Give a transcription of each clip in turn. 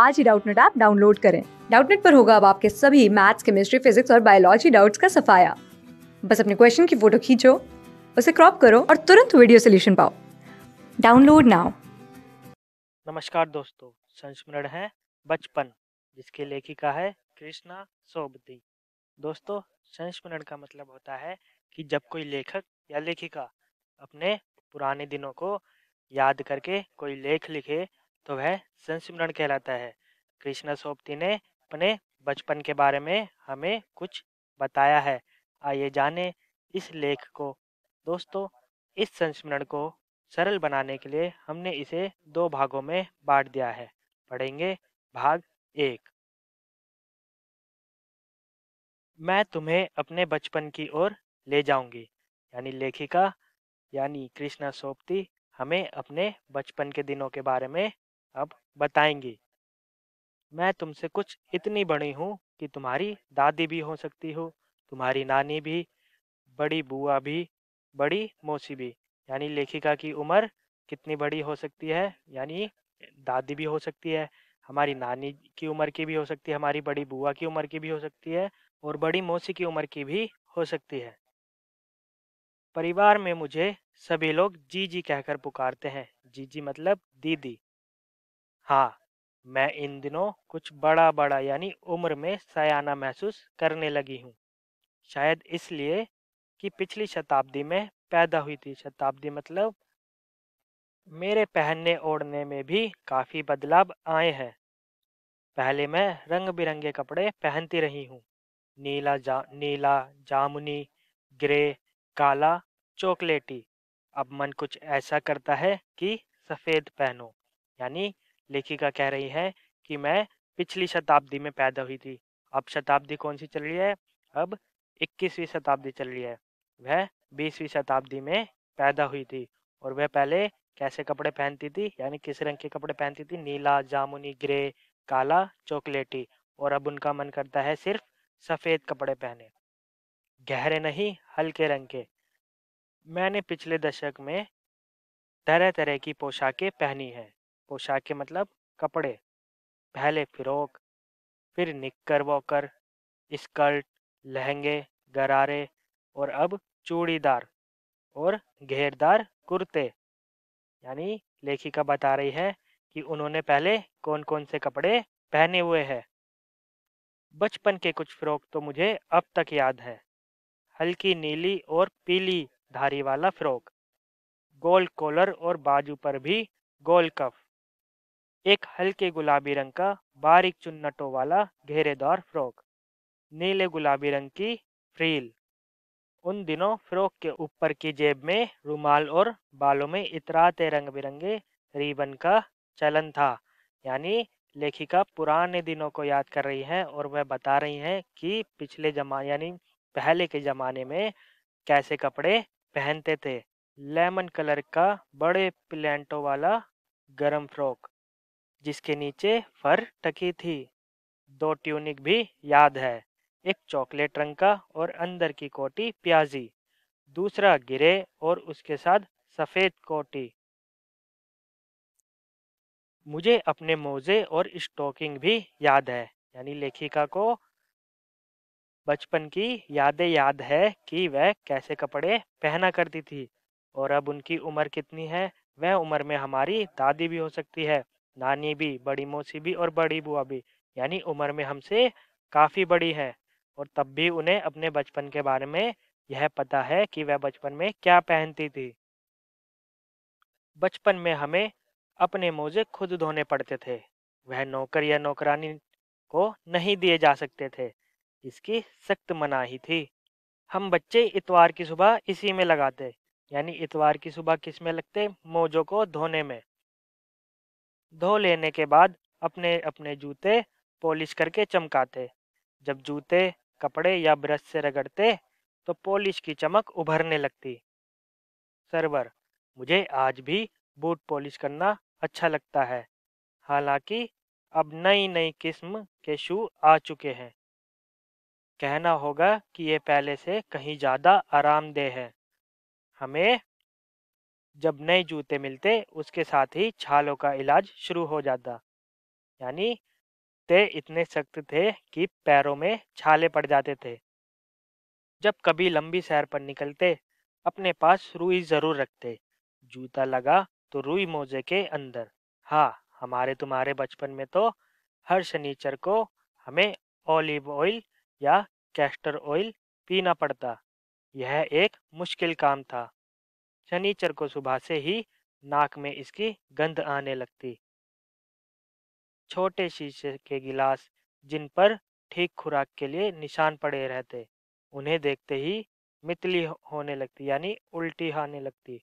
आज ही Doubtnut app download करें डाउटनेट पर होगा अब आपके सभी मैथ्स केमिस्ट्री फिजिक्स और बायोलॉजी डाउट्स का सफाया बस अपने क्वेश्चन की फोटो खींचो उसे क्रॉप करो और तुरंत वीडियो सोल्यूशन पाओ डाउनलोड नाउ नमस्कार दोस्तों संस्मरण है बचपन जिसके लेखिका है कृष्णा सोबती दोस्तों संस्मरण का मतलब होता है कि जब कोई लेखक या लेखिका अपने पुराने दिनों को याद करके कोई लेख लिखे तो वह संस्मरण कहलाता है कृष्णा सोपती ने अपने बचपन के बारे में हमें कुछ बताया है आइए जाने इस लेख को दोस्तों इस संस्मरण को सरल बनाने के लिए हमने इसे दो भागों में बांट दिया है पढ़ेंगे भाग एक मैं तुम्हें अपने बचपन की ओर ले जाऊंगी यानी लेखिका यानी कृष्णा सोपती हमें अपने बचपन के दिनों के बारे में अब बताएंगी मैं तुमसे कुछ इतनी बड़ी हूँ कि तुम्हारी दादी भी हो सकती हो तुम्हारी नानी भी बड़ी बुआ भी बड़ी मौसी भी यानी लेखिका की उम्र कितनी बड़ी हो सकती है यानी दादी भी हो सकती है हमारी नानी की उम्र की भी हो सकती है हमारी बड़ी बुआ की उम्र की भी हो सकती है और बड़ी मौसी की उम्र की भी हो सकती है परिवार में मुझे सभी लोग जी जी कहकर पुकारते हैं जी जी मतलब दीदी हाँ मैं इन दिनों कुछ बड़ा बड़ा यानी उम्र में सयाना महसूस करने लगी हूँ शायद इसलिए कि पिछली शताब्दी में पैदा हुई थी शताब्दी मतलब मेरे पहनने ओढ़ने में भी काफ़ी बदलाव आए हैं पहले मैं रंग बिरंगे कपड़े पहनती रही हूँ नीला जा नीला जामुनी ग्रे काला चॉकलेटी अब मन कुछ ऐसा करता है कि सफ़ेद पहनो यानी लेखिका कह रही है कि मैं पिछली शताब्दी में पैदा हुई थी अब शताब्दी कौन सी चल रही है अब 21वीं शताब्दी चल रही है वह 20वीं शताब्दी में पैदा हुई थी और वह पहले कैसे कपड़े पहनती थी यानी किस रंग के कपड़े पहनती थी नीला जामुनी ग्रे काला चॉकलेटी और अब उनका मन करता है सिर्फ सफ़ेद कपड़े पहने गहरे नहीं हल्के रंग के मैंने पिछले दशक में तरह तरह की पोशाकें पहनी हैं पोशाकें मतलब कपड़े पहले फिरोक फिर निक्कर वॉकर स्कर्ट लहंगे गरारे और अब चूड़ीदार और घेरदार कुर्ते यानी लेखिका बता रही है कि उन्होंने पहले कौन कौन से कपड़े पहने हुए हैं बचपन के कुछ फ्रॉक तो मुझे अब तक याद है हल्की नीली और पीली धारी वाला फ्रॉक गोल कॉलर और बाजू पर भी गोल कफ एक हल्के गुलाबी रंग का बारीक चुन्नटों वाला घेरेदार फ्रॉक नीले गुलाबी रंग की फ्रील उन दिनों फ्रॉक के ऊपर की जेब में रुमाल और बालों में इतराते रंग बिरंगे रिबन का चलन था यानी लेखिका पुराने दिनों को याद कर रही है और वह बता रही हैं कि पिछले जमा यानी पहले के ज़माने में कैसे कपड़े पहनते थे लेमन कलर का बड़े प्लेंटों वाला गर्म फ्रॉक जिसके नीचे फर टकी थी दो ट्यूनिक भी याद है एक चॉकलेट रंग का और अंदर की कोटी प्याजी दूसरा गिरे और उसके साथ सफेद कोटी मुझे अपने मोजे और स्टॉकिंग भी याद है यानी लेखिका को बचपन की यादें याद है कि वह कैसे कपड़े पहना करती थी और अब उनकी उम्र कितनी है वह उम्र में हमारी दादी भी हो सकती है नानी भी बड़ी मौसी भी और बड़ी बुआ भी यानी उम्र में हमसे काफ़ी बड़ी है और तब भी उन्हें अपने बचपन के बारे में यह पता है कि वह बचपन में क्या पहनती थी बचपन में हमें अपने मोजे खुद धोने पड़ते थे वह नौकर या नौकरानी को नहीं दिए जा सकते थे इसकी सख्त मनाही थी हम बच्चे इतवार की सुबह इसी में लगाते यानी इतवार की सुबह किस में लगते मोजों को धोने में धो लेने के बाद अपने अपने जूते पॉलिश करके चमकाते जब जूते कपड़े या ब्रश से रगड़ते तो पॉलिश की चमक उभरने लगती सर्वर मुझे आज भी बूट पॉलिश करना अच्छा लगता है हालांकि अब नई नई किस्म के शू आ चुके हैं कहना होगा कि ये पहले से कहीं ज़्यादा आरामदेह है हमें जब नए जूते मिलते उसके साथ ही छालों का इलाज शुरू हो जाता यानी ते इतने सख्त थे कि पैरों में छाले पड़ जाते थे जब कभी लंबी सैर पर निकलते अपने पास रुई जरूर रखते जूता लगा तो रुई मोजे के अंदर हाँ हमारे तुम्हारे बचपन में तो हर शनिचर को हमें ऑलिव ऑयल या कैस्टर ऑयल पीना पड़ता यह एक मुश्किल काम था शनिचर को सुबह से ही नाक में इसकी गंध आने लगती छोटे शीशे के गिलास जिन पर ठीक खुराक के लिए निशान पड़े रहते उन्हें देखते ही मितली होने लगती यानी उल्टी आने लगती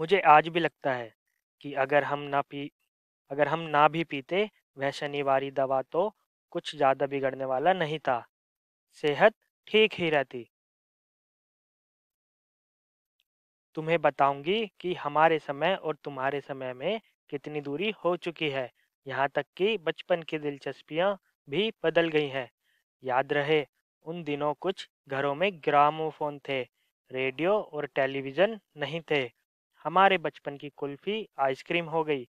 मुझे आज भी लगता है कि अगर हम ना पी अगर हम ना भी पीते वह शनिवार दवा तो कुछ ज़्यादा बिगड़ने वाला नहीं था सेहत ठीक ही रहती तुम्हें बताऊंगी कि हमारे समय और तुम्हारे समय में कितनी दूरी हो चुकी है यहाँ तक कि बचपन की दिलचस्पियाँ भी बदल गई हैं याद रहे उन दिनों कुछ घरों में ग्रामोफोन थे रेडियो और टेलीविज़न नहीं थे हमारे बचपन की कुल्फ़ी आइसक्रीम हो गई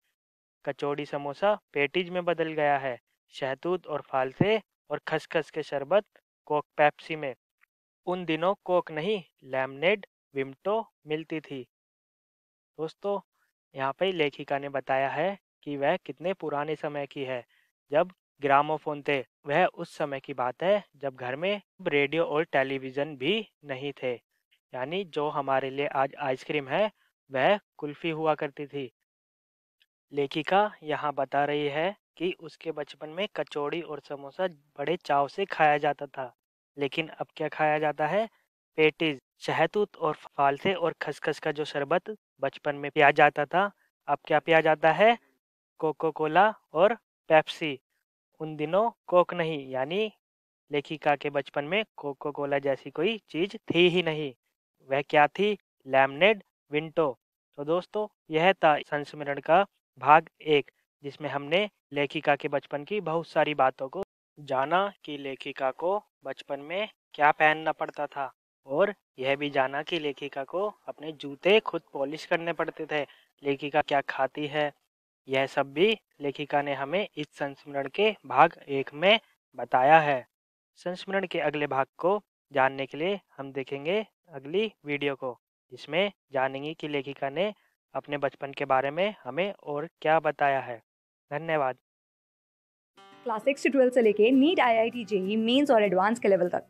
कचौड़ी समोसा पेटीज में बदल गया है शहतूत और फालसे और खसखस के शरबत कोक पैप्सी में उन दिनों कोक नहीं लैमनेड विमटो मिलती थी दोस्तों यहाँ पर लेखिका ने बताया है कि वह कितने पुराने समय की है जब ग्रामोफोन थे वह उस समय की बात है जब घर में रेडियो और टेलीविज़न भी नहीं थे यानी जो हमारे लिए आज आइसक्रीम है वह कुल्फी हुआ करती थी लेखिका यहाँ बता रही है कि उसके बचपन में कचौड़ी और समोसा बड़े चाव से खाया जाता था लेकिन अब क्या खाया जाता है पेटीज शहतूत और फालसे और खसखस का जो शरबत बचपन में पिया जाता था अब क्या पिया जाता है कोको कोला और पेप्सी उन दिनों कोक नहीं यानी लेखिका के बचपन में कोको कोला जैसी कोई चीज थी ही नहीं वह क्या थी लैमनेड विंटो तो दोस्तों यह था संस्मरण का भाग एक जिसमें हमने लेखिका के बचपन की बहुत सारी बातों को जाना कि लेखिका को बचपन में क्या पहनना पड़ता था और यह भी जाना कि लेखिका को अपने जूते खुद पॉलिश करने पड़ते थे लेखिका क्या खाती है यह सब भी लेखिका ने हमें इस संस्मरण के भाग एक में बताया है संस्मरण के अगले भाग को जानने के लिए हम देखेंगे अगली वीडियो को जिसमें जानेंगे कि लेखिका ने अपने बचपन के बारे में हमें और क्या बताया है धन्यवाद क्लास सिक्स से ट्वेल्थ से लेके NEET I I T JEE mains और एडवांस के लेवल तक